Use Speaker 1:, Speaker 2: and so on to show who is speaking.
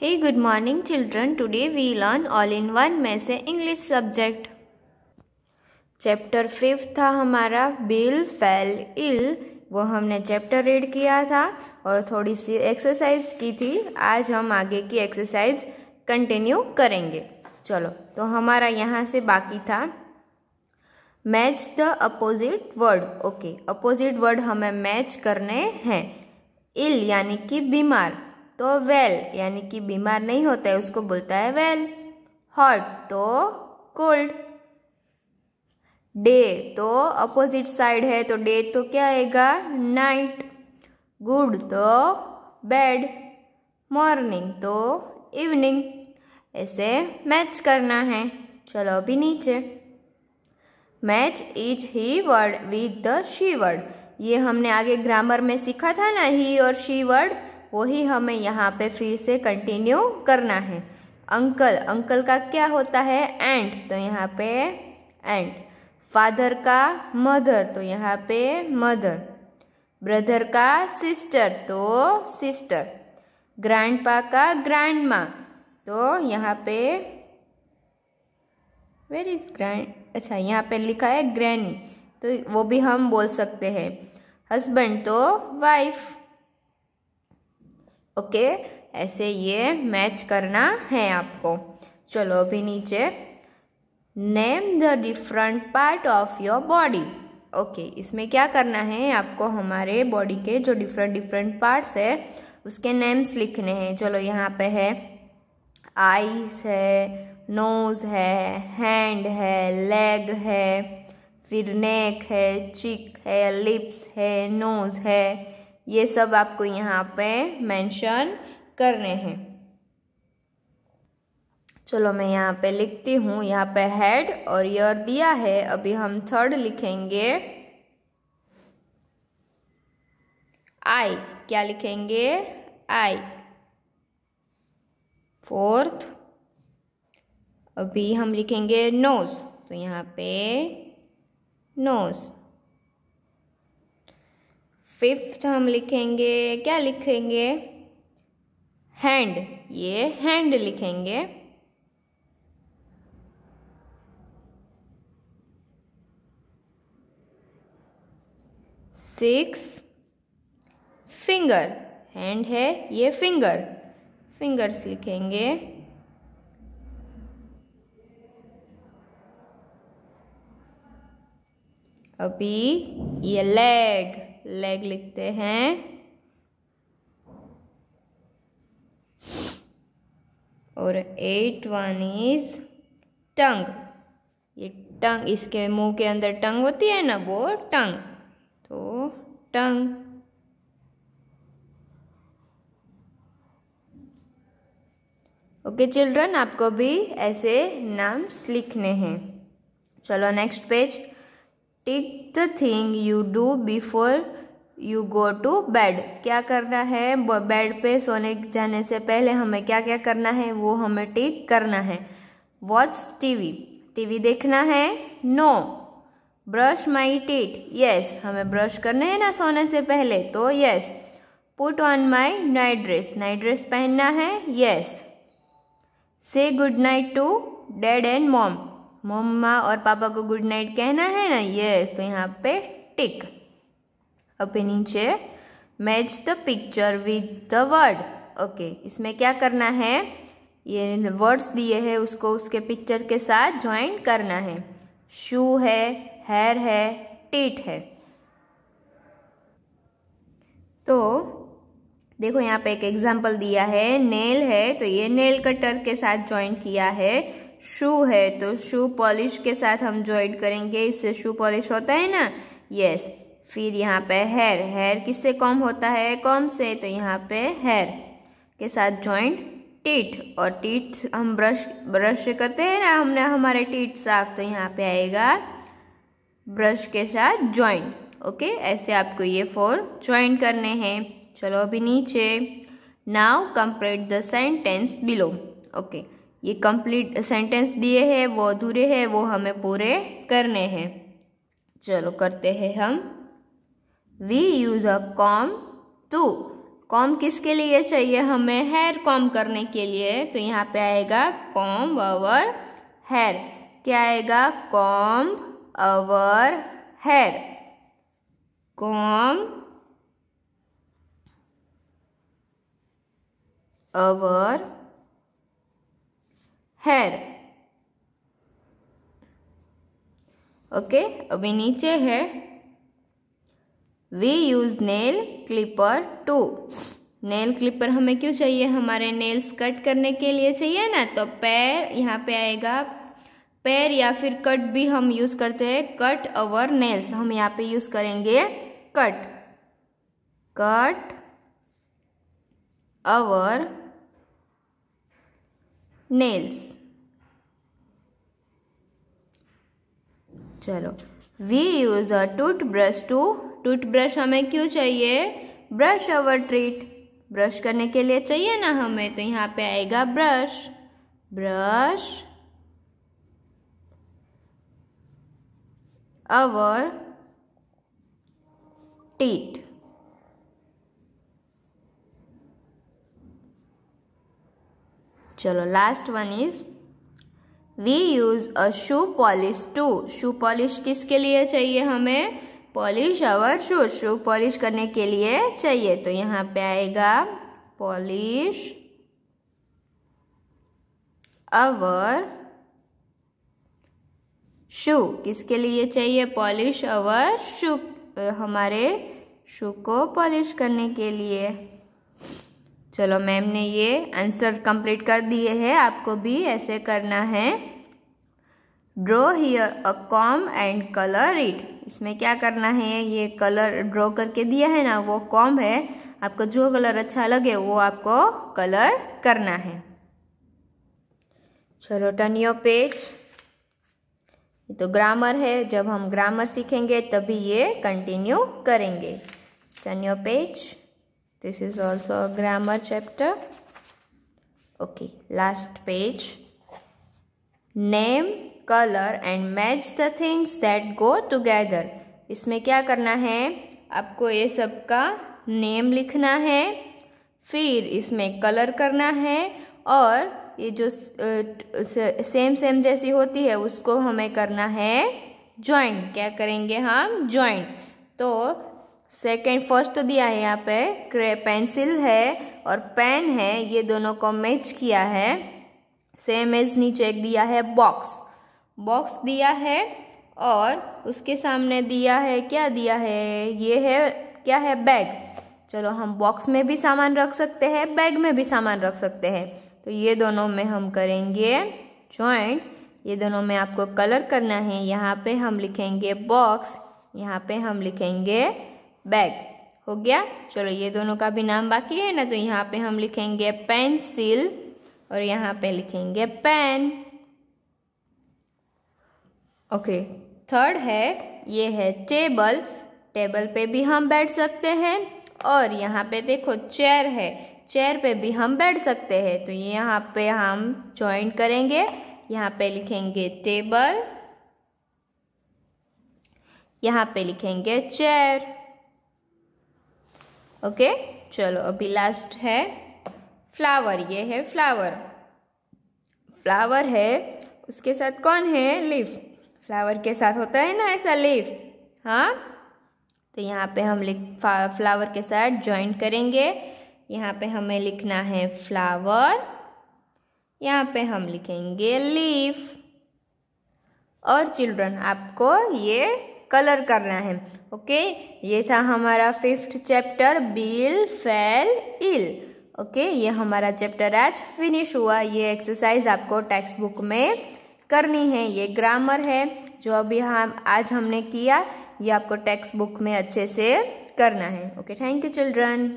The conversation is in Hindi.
Speaker 1: Hey good morning children today we learn all in one में से English subject चैप्टर फिफ्थ था हमारा बिल फेल इल वो हमने चैप्टर रीड किया था और थोड़ी सी एक्सरसाइज की थी आज हम आगे की एक्सरसाइज कंटिन्यू करेंगे चलो तो हमारा यहाँ से बाकी था match the opposite word okay opposite word हमें मैच करने हैं इल यानी कि बीमार तो वेल यानी कि बीमार नहीं होता है उसको बोलता है वेल हॉट तो कोल्ड डे तो अपोजिट साइड है तो डे तो क्या आएगा नाइट गुड तो बेड मॉर्निंग तो इवनिंग ऐसे मैच करना है चलो अभी नीचे match is he word with the she word ये हमने आगे ग्रामर में सीखा था ना ही और शी वर्ड वही हमें यहाँ पे फिर से कंटिन्यू करना है अंकल अंकल का क्या होता है एंड तो यहाँ पे एंड फादर का मदर तो यहाँ पे मदर ब्रदर का सिस्टर तो सिस्टर ग्रैंडपा का ग्रैंडमा तो यहाँ पे वेर इज़ ग्रैंड अच्छा यहाँ पे लिखा है ग्रैनी तो वो भी हम बोल सकते हैं हस्बैंड तो वाइफ ओके ऐसे ये मैच करना है आपको चलो अभी नीचे name the different part of your body okay इसमें क्या करना है आपको हमारे बॉडी के जो डिफरेंट डिफरेंट पार्ट्स है उसके नेम्स लिखने हैं चलो यहाँ पे है आईज है नोज़ है हैंड है लेग है फिर नेक है चिक है लिप्स है नोज़ है ये सब आपको यहाँ पे मेंशन करने हैं चलो मैं यहाँ पे लिखती हूँ यहाँ पे हेड और ईयर दिया है अभी हम थर्ड लिखेंगे आई क्या लिखेंगे आई फोर्थ अभी हम लिखेंगे नोज तो यहाँ पे नोज़ फिफ्थ हम लिखेंगे क्या लिखेंगे हैंड ये हैंड लिखेंगे सिक्स फिंगर हैंड है ये फिंगर फिंगर्स लिखेंगे अभी ये लेग लेग लिखते हैं और एट वन इज टंग ये टंग इसके मुंह के अंदर टंग होती है ना वो टंग तो टंग ओके चिल्ड्रन आपको भी ऐसे नाम्स लिखने हैं चलो next page tick the thing you do before you go to bed क्या करना है बेड पे सोने जाने से पहले हमें क्या क्या करना है वो हमें टिक करना है वॉच टीवी टीवी देखना है no brush my teeth yes हमें ब्रश करने हैं ना सोने से पहले तो yes put on my night dress night dress पहनना है yes say good night to dad and mom मम्मा और पापा को गुड नाइट कहना है ना यस तो यहाँ पे टिक अभी नीचे match the picture with the word okay इसमें क्या करना है ये वर्ड्स दिए हैं उसको उसके पिक्चर के साथ ज्वाइन करना है शू है हेयर है टेट है तो देखो यहाँ पे एक एग्जाम्पल दिया है नेल है तो ये नेल कटर के साथ ज्वाइन किया है शू है तो शू पॉलिश के साथ हम ज्वाइन करेंगे इससे शू पॉलिश होता है ना यस फिर यहाँ पे हेयर हेयर किससे कॉम होता है कॉम से तो यहाँ पे हेयर के साथ जॉइंट टीट और टीट हम ब्रश ब्रश करते हैं ना हमने हमारे टीट साफ तो यहाँ पे आएगा ब्रश के साथ जॉइंट ओके ऐसे आपको ये फोर जॉइंट करने हैं चलो अभी नीचे now complete the sentence below okay ये कंप्लीट सेंटेंस दिए हैं वो अधूरे हैं वो हमें पूरे करने हैं चलो करते हैं हम we use a comb to comb किसके लिए चाहिए हमें हेयर कॉम करने के लिए तो यहाँ पे आएगा कॉम अवर हेयर क्या आएगा comb our hair comb our hair okay अभी नीचे है we use nail clipper to nail clipper हमें क्यों चाहिए हमारे नेल्स कट करने के लिए चाहिए ना तो पैर यहाँ पे आएगा पैर या फिर कट भी हम यूज़ करते हैं कट अवर नेल्स हम यहाँ पे यूज़ करेंगे कट कट अवर नेल्स चलो we use a toothbrush to toothbrush हमें क्यों चाहिए ब्रश अवर ट्रीट ब्रश करने के लिए चाहिए ना हमें तो यहाँ पे आएगा ब्रश ब्रश अवर टीट चलो last one is we use a shoe polish to shoe polish किसके लिए चाहिए हमें polish our shoes shoe polish करने के लिए चाहिए तो यहाँ पे आएगा पॉलिश आवर शू किसके लिए चाहिए पॉलिश आवर शू हमारे शू को पॉलिश करने के लिए चलो मैम ने ये आंसर कंप्लीट कर दिए हैं आपको भी ऐसे करना है draw here a comb and colour it इसमें क्या करना है ये कलर ड्रॉ करके दिया है ना वो कॉम है आपको जो कलर अच्छा लगे वो आपको कलर करना है चलो टर्न योर पेज ये तो ग्रामर है जब हम ग्रामर सीखेंगे तभी ये कंटिन्यू करेंगे turn your page this is also grammar chapter okay last page name colour and match the things that go together इसमें क्या करना है आपको ये सब का नेम लिखना है फिर इसमें कलर करना है और ये जो सेम सेम जैसी होती है उसको हमें करना है ज्वाइंट क्या करेंगे हम ज्वाइन तो सेकंड फर्स्ट तो दिया है यहाँ पे क्रे पेंसिल है और पेन है ये दोनों को मैच किया है सेम एज नीचे एक दिया है बॉक्स बॉक्स दिया है और उसके सामने दिया है क्या दिया है ये है क्या है बैग चलो हम बॉक्स में भी सामान रख सकते हैं बैग में भी सामान रख सकते हैं तो ये दोनों में हम करेंगे जॉइंट ये दोनों में आपको कलर करना है यहाँ पे हम लिखेंगे बॉक्स यहाँ पे हम लिखेंगे बैग हो गया चलो ये दोनों का भी नाम बाकी है ना तो यहाँ पे हम लिखेंगे पेंसिल और यहाँ पे लिखेंगे पेन ओके थर्ड है ये है टेबल टेबल पे भी हम बैठ सकते हैं और यहाँ पे देखो चेयर है चेयर पे भी हम बैठ सकते हैं तो ये यहाँ पे हम ज्वाइंट करेंगे यहाँ पे लिखेंगे टेबल यहाँ पे लिखेंगे चेयर ओके चलो अभी लास्ट है फ्लावर ये है फ्लावर फ्लावर है उसके साथ कौन है लिफ्ट फ्लावर के साथ होता है ना ऐसा लीफ हाँ तो यहाँ पे हम लिख फ्लावर के साथ ज्वाइन करेंगे यहाँ पे हमें लिखना है फ्लावर यहाँ पे हम लिखेंगे लीफ और चिल्ड्रन आपको ये कलर करना है ओके ये था हमारा फिफ्थ चैप्टर बिल फेल इल ओके ये हमारा चैप्टर आज फिनिश हुआ ये एक्सरसाइज आपको टेक्स्ट बुक में करनी है ये ग्रामर है जो अभी हम आज हमने किया ये आपको टेक्स्ट बुक में अच्छे से करना है ओके थैंक यू चिल्ड्रन